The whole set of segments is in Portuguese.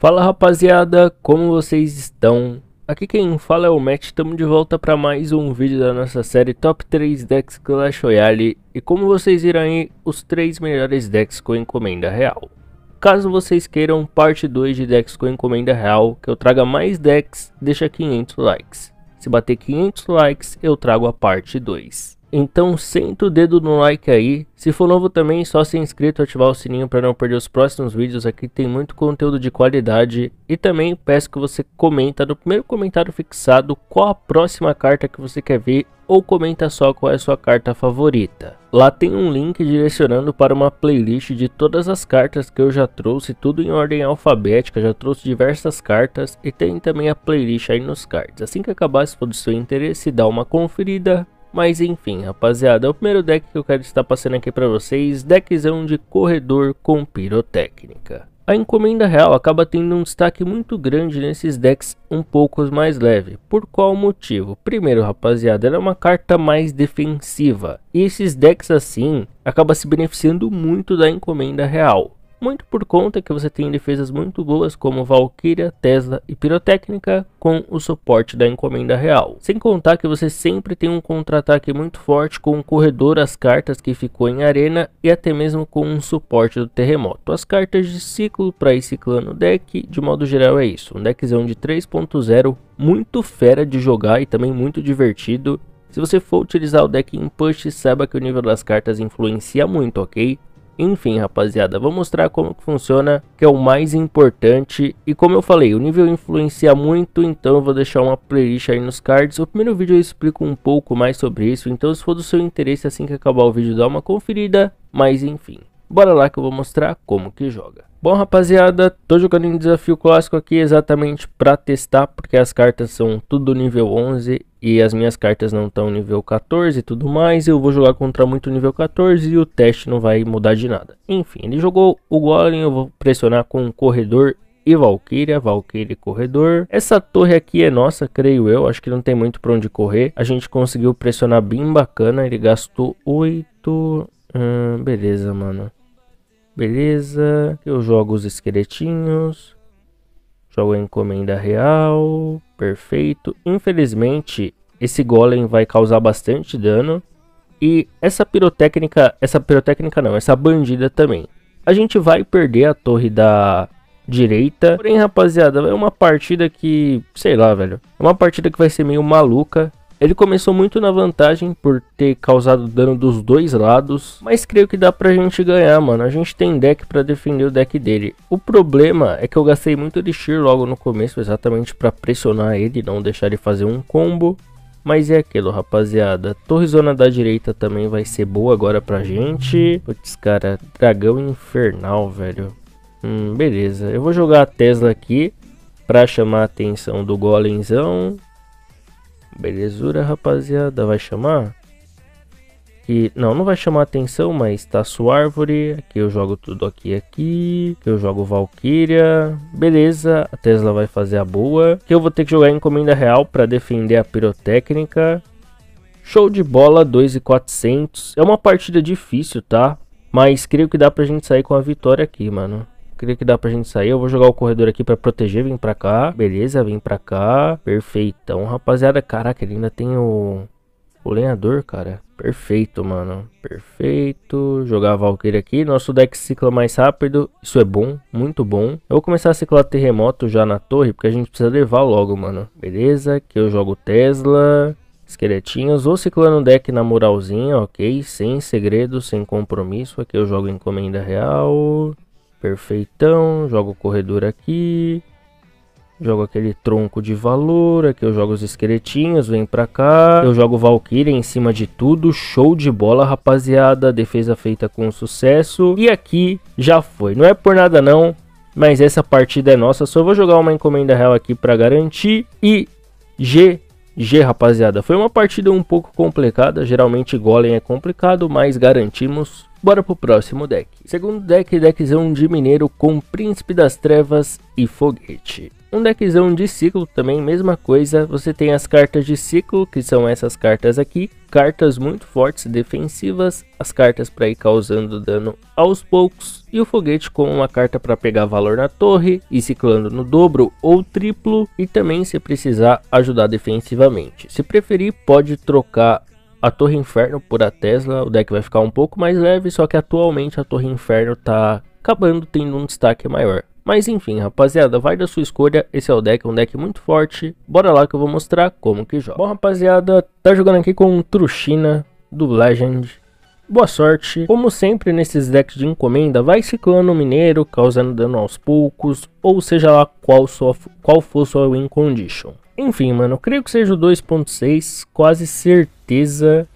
Fala rapaziada, como vocês estão? Aqui quem fala é o Matt, estamos de volta para mais um vídeo da nossa série Top 3 Decks Clash Royale e como vocês viram aí, os 3 melhores decks com encomenda real. Caso vocês queiram parte 2 de decks com encomenda real, que eu traga mais decks, deixa 500 likes. Se bater 500 likes, eu trago a parte 2. Então senta o dedo no like aí. Se for novo também, só se inscrito e ativar o sininho para não perder os próximos vídeos. Aqui tem muito conteúdo de qualidade. E também peço que você comenta no primeiro comentário fixado qual a próxima carta que você quer ver ou comenta só qual é a sua carta favorita. Lá tem um link direcionando para uma playlist de todas as cartas que eu já trouxe, tudo em ordem alfabética, já trouxe diversas cartas e tem também a playlist aí nos cards. Assim que acabar, se for do seu interesse, dá uma conferida mas enfim, rapaziada, é o primeiro deck que eu quero estar passando aqui para vocês, deckzão de corredor com pirotécnica. A encomenda real acaba tendo um destaque muito grande nesses decks um pouco mais leve. Por qual motivo? Primeiro, rapaziada, ela é uma carta mais defensiva. E esses decks assim acaba se beneficiando muito da encomenda real muito por conta que você tem defesas muito boas como Valkyria, Tesla e Pirotécnica com o suporte da encomenda real. Sem contar que você sempre tem um contra-ataque muito forte com o corredor, as cartas que ficou em arena e até mesmo com um suporte do terremoto. As cartas de ciclo para esse clã no deck, de modo geral é isso, um deckzão de 3.0 muito fera de jogar e também muito divertido. Se você for utilizar o deck em push, saiba que o nível das cartas influencia muito, ok? Enfim, rapaziada, vou mostrar como que funciona, que é o mais importante. E como eu falei, o nível influencia muito, então eu vou deixar uma playlist aí nos cards. O primeiro vídeo eu explico um pouco mais sobre isso, então se for do seu interesse assim que acabar o vídeo dá uma conferida. Mas enfim, bora lá que eu vou mostrar como que joga. Bom, rapaziada, tô jogando em desafio clássico aqui exatamente para testar, porque as cartas são tudo nível 11 e as minhas cartas não estão nível 14 e tudo mais. Eu vou jogar contra muito nível 14 e o teste não vai mudar de nada. Enfim, ele jogou o Golem, eu vou pressionar com o Corredor e Valkyria, Valkyria e Corredor. Essa torre aqui é nossa, creio eu, acho que não tem muito para onde correr. A gente conseguiu pressionar bem bacana, ele gastou 8... Hum, beleza, mano. Beleza, eu jogo os esqueletinhos. Jogo a encomenda real. Perfeito. Infelizmente, esse golem vai causar bastante dano. E essa pirotécnica, essa pirotécnica não, essa bandida também. A gente vai perder a torre da direita. Porém, rapaziada, é uma partida que, sei lá, velho. É uma partida que vai ser meio maluca. Ele começou muito na vantagem por ter causado dano dos dois lados, mas creio que dá pra gente ganhar, mano. A gente tem deck pra defender o deck dele. O problema é que eu gastei muito Elixir logo no começo, exatamente pra pressionar ele, não deixar ele fazer um combo. Mas é aquilo, rapaziada. Torre zona da direita também vai ser boa agora pra gente. Putz, cara, dragão infernal, velho. Hum, beleza. Eu vou jogar a Tesla aqui pra chamar a atenção do golemzão. Belezura, rapaziada, vai chamar? E não, não vai chamar atenção, mas tá sua árvore. Aqui eu jogo tudo aqui aqui. Aqui eu jogo Valkyria. Beleza, a Tesla vai fazer a boa. Que eu vou ter que jogar encomenda real para defender a pirotécnica. Show de bola, 2,400. É uma partida difícil, tá? Mas creio que dá pra gente sair com a vitória aqui, mano. Creio que dá pra gente sair. Eu vou jogar o corredor aqui pra proteger. Vem pra cá. Beleza, vem pra cá. Perfeitão, rapaziada. Caraca, ele ainda tem o... O lenhador, cara. Perfeito, mano. Perfeito. Jogar a Valkyrie aqui. Nosso deck cicla mais rápido. Isso é bom. Muito bom. Eu vou começar a ciclar terremoto já na torre. Porque a gente precisa levar logo, mano. Beleza. Aqui eu jogo Tesla. Esqueletinhos. Vou ciclando o deck na muralzinha, ok? Sem segredo, sem compromisso. Aqui eu jogo encomenda real. Perfeitão, jogo o corredor aqui. Jogo aquele tronco de valor, aqui eu jogo os esqueletinhos, vem pra cá. Eu jogo Valkyrie em cima de tudo, show de bola rapaziada, defesa feita com sucesso. E aqui já foi, não é por nada não, mas essa partida é nossa. Só vou jogar uma encomenda real aqui pra garantir e... G G, rapaziada, foi uma partida um pouco complicada, geralmente golem é complicado, mas garantimos. Bora pro próximo deck. Segundo deck, deckzão de mineiro com Príncipe das Trevas e Foguete. Um deckzão de ciclo também, mesma coisa. Você tem as cartas de ciclo, que são essas cartas aqui. Cartas muito fortes defensivas, as cartas para ir causando dano aos poucos. E o foguete com uma carta para pegar valor na torre e ciclando no dobro ou triplo. E também se precisar ajudar defensivamente. Se preferir pode trocar a Torre Inferno por a Tesla, o deck vai ficar um pouco mais leve, só que atualmente a Torre Inferno está acabando tendo um destaque maior. Mas enfim, rapaziada, vai da sua escolha, esse é o deck, é um deck muito forte. Bora lá que eu vou mostrar como que joga. Bom, rapaziada, tá jogando aqui com Truxina do Legend. Boa sorte. Como sempre nesses decks de encomenda, vai ciclando o mineiro, causando dano aos poucos, ou seja lá qual, sua, qual for sua win condition. Enfim, mano, creio que seja o 2.6, quase certeza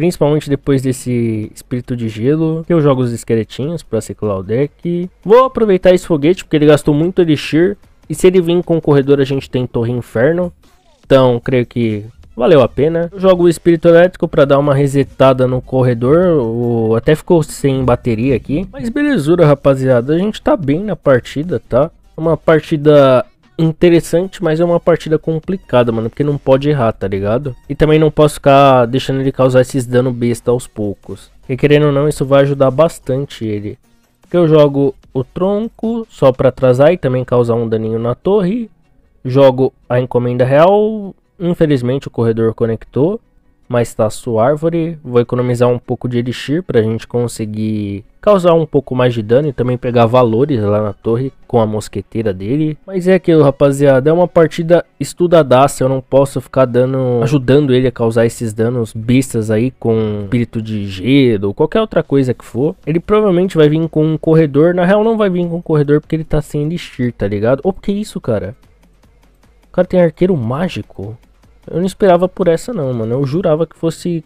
Principalmente depois desse espírito de gelo. Eu jogo os esqueletinhos pra circular o deck. Vou aproveitar esse foguete porque ele gastou muito elixir. E se ele vir com o corredor a gente tem Torre Inferno. Então creio que valeu a pena. Eu jogo o espírito elétrico para dar uma resetada no corredor, o... até ficou sem bateria aqui. Mas belezura, rapaziada, a gente tá bem na partida, tá? Uma partida interessante, mas é uma partida complicada, mano. Porque não pode errar, tá ligado? E também não posso ficar deixando ele causar esses dano besta aos poucos. E querendo ou não, isso vai ajudar bastante ele. Porque eu jogo o tronco só pra atrasar e também causar um daninho na torre. Jogo a encomenda real. Infelizmente o corredor conectou mais taço árvore. Vou economizar um pouco de elixir para a gente conseguir causar um pouco mais de dano e também pegar valores lá na torre com a mosqueteira dele. Mas é aquilo, rapaziada, é uma partida estudadaça, eu não posso ficar dando, ajudando ele a causar esses danos bestas aí com espírito de gelo ou qualquer outra coisa que for. Ele provavelmente vai vir com um corredor, na real não vai vir com um corredor porque ele tá sem elixir, tá ligado? Ou oh, que isso, cara? O cara tem arqueiro mágico. Eu não esperava por essa não, mano. Eu jurava que fosse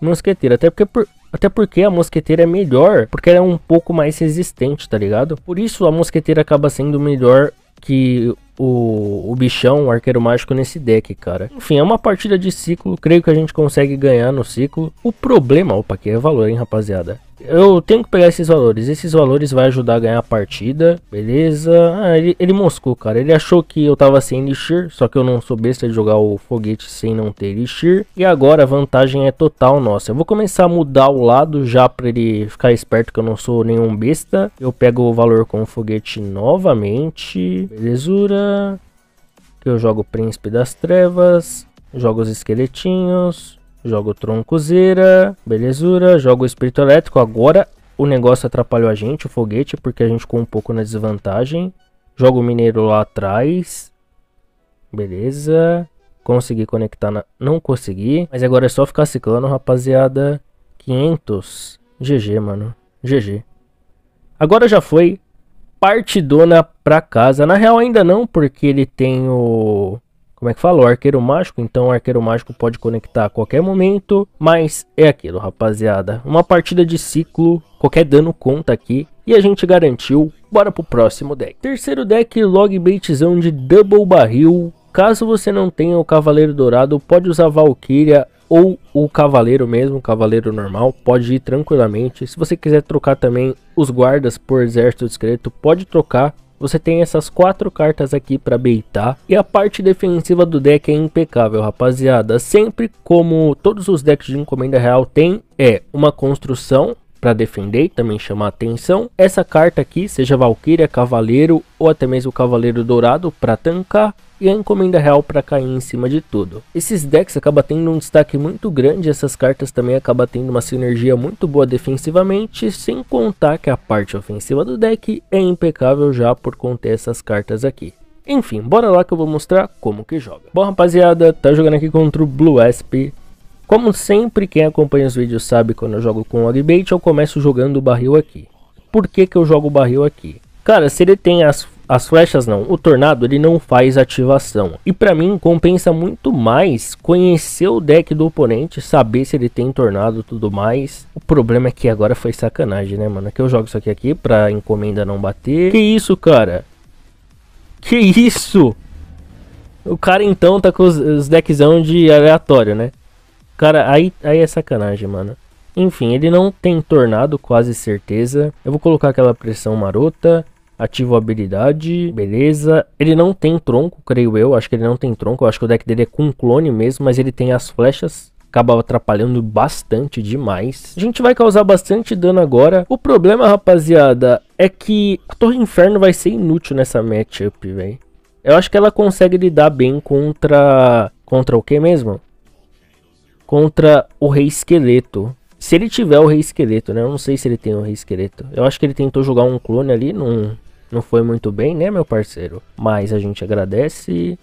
mosqueteira. Até porque, por, até porque a mosqueteira é melhor, porque ela é um pouco mais resistente, tá ligado? Por isso a mosqueteira acaba sendo melhor que o, o bichão, o arqueiro mágico nesse deck, cara. Enfim, é uma partida de ciclo. Creio que a gente consegue ganhar no ciclo. O problema... Opa, aqui é valor, hein, rapaziada eu tenho que pegar esses valores. Esses valores vai ajudar a ganhar a partida, beleza? Ah, ele, ele moscou, cara. Ele achou que eu tava sem elixir, só que eu não sou besta de jogar o foguete sem não ter elixir. E agora a vantagem é total nossa. Eu vou começar a mudar o lado já pra ele ficar esperto que eu não sou nenhum besta. Eu pego o valor com o foguete novamente. Belezura. Eu jogo o príncipe das trevas. Jogo os esqueletinhos. Jogo o troncozeira, belezura. Jogo o espírito elétrico. Agora o negócio atrapalhou a gente, o foguete, porque a gente ficou um pouco na desvantagem. Jogo o mineiro lá atrás. Beleza. Consegui conectar na... Não consegui. Mas agora é só ficar ciclando, rapaziada. 500. GG, mano. GG. Agora já foi partidona pra casa. Na real ainda não, porque ele tem o como é que fala? O arqueiro mágico. Então o arqueiro mágico pode conectar a qualquer momento. Mas é aquilo, rapaziada. Uma partida de ciclo, qualquer dano conta aqui. E a gente garantiu. Bora pro próximo deck. Terceiro deck, log baitzão de double barril. Caso você não tenha o Cavaleiro Dourado, pode usar Valkyria ou o cavaleiro mesmo, cavaleiro normal, pode ir tranquilamente. Se você quiser trocar também os guardas por exército discreto, pode trocar. Você tem essas quatro cartas aqui para beitar. E a parte defensiva do deck é impecável, rapaziada. Sempre como todos os decks de encomenda real tem, é uma construção para defender e também chamar atenção. Essa carta aqui, seja Valkyria, Cavaleiro ou até mesmo Cavaleiro Dourado para tancar e a encomenda real para cair em cima de tudo. Esses decks acaba tendo um destaque muito grande, essas cartas também acaba tendo uma sinergia muito boa defensivamente, sem contar que a parte ofensiva do deck é impecável já por conter essas cartas aqui. Enfim, bora lá que eu vou mostrar como que joga. Bom rapaziada, tá jogando aqui contra o Blue Esp. Como sempre, quem acompanha os vídeos sabe quando eu jogo com o Agbait, eu começo jogando o barril aqui. Por que que eu jogo o barril aqui? Cara, se ele tem as as flechas não, o tornado ele não faz ativação. E para mim compensa muito mais conhecer o deck do oponente, saber se ele tem tornado tudo mais. O problema é que agora foi sacanagem, né, mano? Que eu jogo isso aqui aqui pra encomenda não bater. Que isso, cara? Que isso? O cara então tá com os, os deckzão de aleatório, né? Cara, aí, aí é sacanagem, mano. Enfim, ele não tem tornado, quase certeza. Eu vou colocar aquela pressão marota. Ativo habilidade, beleza. Ele não tem tronco, creio eu. Acho que ele não tem tronco. Eu acho que o deck dele é com clone mesmo, mas ele tem as flechas acaba atrapalhando bastante demais. A gente vai causar bastante dano agora. O problema, rapaziada, é que a Torre Inferno vai ser inútil nessa matchup, velho. Eu acho que ela consegue lidar bem contra... Contra o que mesmo? Contra o Rei Esqueleto. Se ele tiver o Rei Esqueleto, né? Eu não sei se ele tem o Rei Esqueleto. Eu acho que ele tentou jogar um clone ali, não... Não foi muito bem, né, meu parceiro? Mas a gente agradece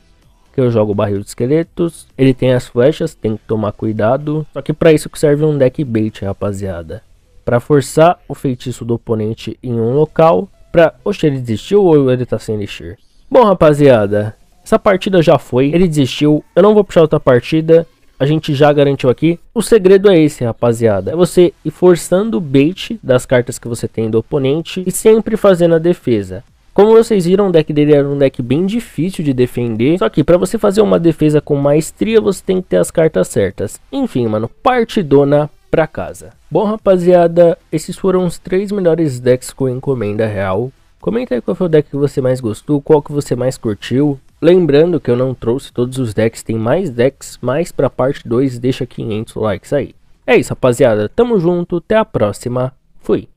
que eu jogo o barril de esqueletos. Ele tem as flechas, tem que tomar cuidado. Só que para isso que serve um deck bait, rapaziada. Para forçar o feitiço do oponente em um local. Pra... Oxe, ele desistiu ou ele tá sem elixir? Bom, rapaziada, essa partida já foi. Ele desistiu. Eu não vou puxar outra partida a gente já garantiu aqui. O segredo é esse, rapaziada. É você ir forçando o bait das cartas que você tem do oponente e sempre fazendo a defesa. Como vocês viram, o deck dele era um deck bem difícil de defender. Só que para você fazer uma defesa com maestria, você tem que ter as cartas certas. Enfim, mano, partidona pra casa. Bom, rapaziada, esses foram os três melhores decks com encomenda real. Comenta aí qual foi o deck que você mais gostou, qual que você mais curtiu. Lembrando que eu não trouxe todos os decks, tem mais decks, mais pra parte 2, deixa 500 likes aí. É isso rapaziada, tamo junto, até a próxima, fui!